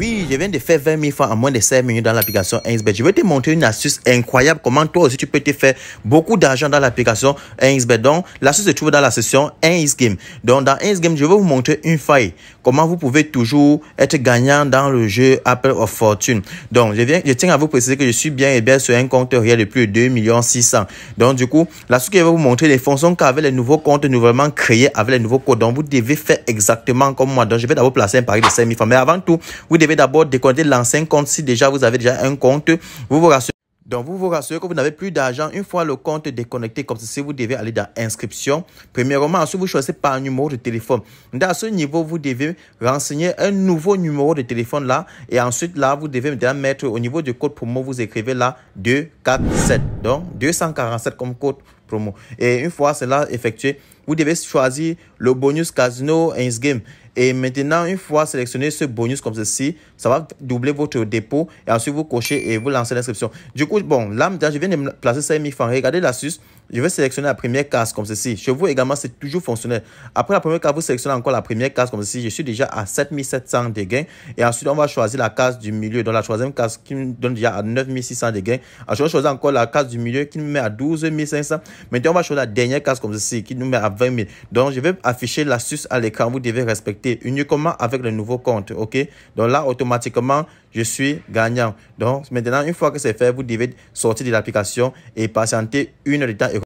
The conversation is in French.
Oui, je viens de faire 20 000 francs en moins de 5 minutes dans l'application Ainsbet. Je vais te montrer une astuce incroyable, comment toi aussi tu peux te faire beaucoup d'argent dans l'application Ainsbet. Donc, l'astuce se trouve dans la session Ainsgame. Donc, dans Ainsgame, je vais vous montrer une faille, comment vous pouvez toujours être gagnant dans le jeu Apple of Fortune. Donc, je, viens, je tiens à vous préciser que je suis bien et bien sur un compte réel de plus de 2 600 000. Donc, du coup, l'astuce que je vais vous montrer, les fonctions qu'avec les nouveaux comptes nouvellement créés avec les nouveaux codes. Donc, vous devez faire exactement comme moi. Donc, je vais d'abord placer un pari de 5 000 francs. Mais avant tout, vous devez d'abord déconnecter l'ancien compte si déjà vous avez déjà un compte. Vous vous rassurez. Donc, vous vous rassurez que vous n'avez plus d'argent une fois le compte déconnecté. Comme ceci, vous devez aller dans Inscription. Premièrement, si vous choisissez par numéro de téléphone. Dans ce niveau, vous devez renseigner un nouveau numéro de téléphone là. Et ensuite, là, vous devez mettre au niveau du code promo, vous écrivez là 247. Donc, 247 comme code promo. Et une fois cela effectué, vous devez choisir le bonus Casino in Game. Et maintenant, une fois sélectionné ce bonus comme ceci, ça va doubler votre dépôt. Et ensuite, vous cochez et vous lancez l'inscription. Du coup, bon, là, je viens de placer 5000 francs. Regardez la je vais sélectionner la première case comme ceci. Chez vous également, c'est toujours fonctionnel. Après la première case, vous sélectionnez encore la première case comme ceci. Je suis déjà à 7700 de gains. Et ensuite, on va choisir la case du milieu. Donc la troisième case qui me donne déjà à 9600 de gains. je vais choisir encore la case du milieu qui nous met à 12500. Maintenant, on va choisir la dernière case comme ceci qui nous met à 20 000. Donc, je vais afficher l'astuce à l'écran. Vous devez respecter uniquement avec le nouveau compte. OK? Donc là, automatiquement, je suis gagnant. Donc maintenant, une fois que c'est fait, vous devez sortir de l'application et patienter une heure de